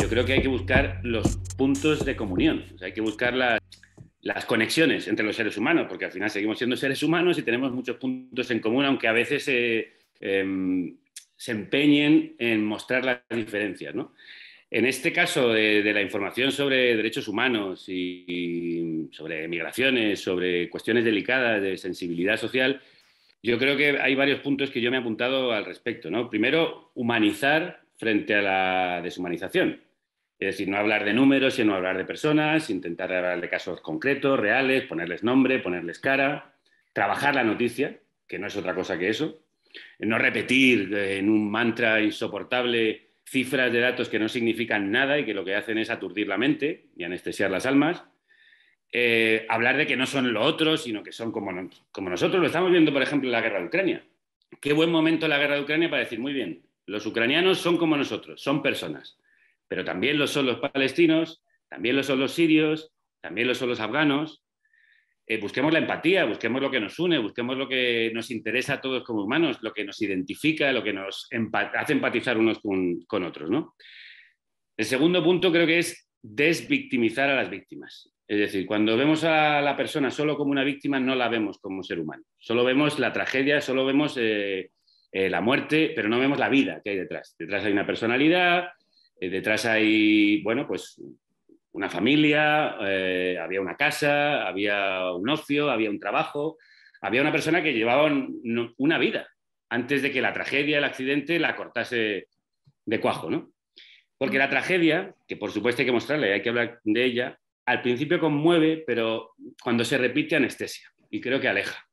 yo creo que hay que buscar los puntos de comunión, hay que buscar las conexiones entre los seres humanos, porque al final seguimos siendo seres humanos y tenemos muchos puntos en común, aunque a veces eh, em, se empeñen en mostrar las diferencias. En este caso de, la información sobre derechos humanos y, sobre migraciones, sobre cuestiones delicadas de sensibilidad social, yo creo que hay varios puntos que yo me he apuntado al respecto. Primero, humanizar frente a la deshumanización. Es decir, no hablar de números, sino hablar de personas, intentar hablar de casos concretos, reales, ponerles nombre, ponerles cara, trabajar la noticia, que no es otra cosa que eso, no repetir eh, en un mantra insoportable cifras de datos que no significan nada y que lo que hacen es aturdir la mente y anestesiar las almas. Eh, hablar de que no son lo otro, sino que son como, como nosotros. Lo estamos viendo, por ejemplo, en la guerra de Ucrania. Qué buen momento la guerra de Ucrania para decir, muy bien, los ucranianos son como nosotros, son personas pero también lo son los palestinos, también lo son los sirios, también lo son los afganos. Eh, busquemos la empatía, busquemos lo que nos une, busquemos lo que nos interesa a todos como humanos, lo que nos identifica, lo que nos hace empatizar unos con, otros. ¿no? El segundo punto creo que es desvictimizar a las víctimas. Es decir, cuando vemos a la persona solo como una víctima, no la vemos como ser humano. Solo vemos la tragedia, solo vemos eh, eh, la muerte, pero no vemos la vida que hay detrás. Detrás hay una personalidad, eh, detrás hay, bueno, pues una familia, eh, había una casa, había un ocio, había un trabajo, había una persona que llevaba una vida antes de que la tragedia, el accidente, la cortase de cuajo, ¿no? Porque la tragedia, que por supuesto hay que mostrarla y hay que hablar de ella, al principio conmueve, pero cuando se repite anestesia y creo que aleja.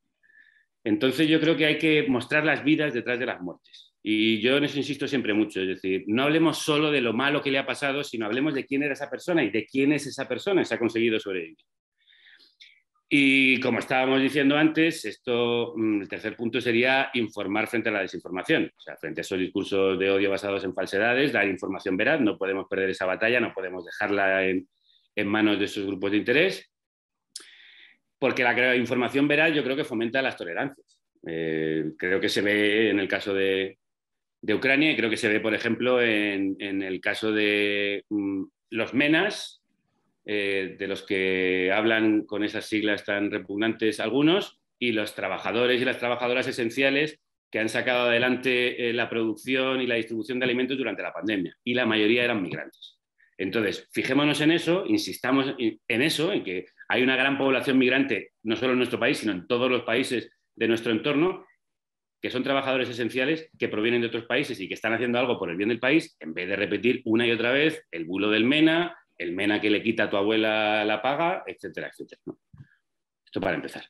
Entonces yo creo que hay que mostrar las vidas detrás de las muertes. Y yo en eso insisto siempre mucho, es decir, no hablemos solo de lo malo que le ha pasado, sino hablemos de quién era esa persona y de quién es esa persona que se ha conseguido sobrevivir. Y como estábamos diciendo antes, esto, mm, el tercer punto sería informar frente a la desinformación, o sea, frente a esos discursos de odio basados en falsedades, dar información veraz, no podemos perder esa batalla, no podemos dejarla en, manos de esos grupos de interés, porque la información veraz yo creo que fomenta las tolerancias. Eh, creo que se ve en el caso de, de Ucrania y creo que se ve, por ejemplo, en, el caso de mm, los menas, eh, de los que hablan con esas siglas tan repugnantes algunos, y los trabajadores y las trabajadoras esenciales que han sacado adelante eh, la producción y la distribución de alimentos durante la pandemia, y la mayoría eran migrantes. Entonces, fijémonos en eso, insistamos en eso, en que hay una gran población migrante, no solo en nuestro país, sino en todos los países de nuestro entorno, que son trabajadores esenciales que provienen de otros países y que están haciendo algo por el bien del país, en vez de repetir una y otra vez el bulo del MENA, el MENA que le quita a tu abuela la paga, etcétera, etcétera. Esto para empezar.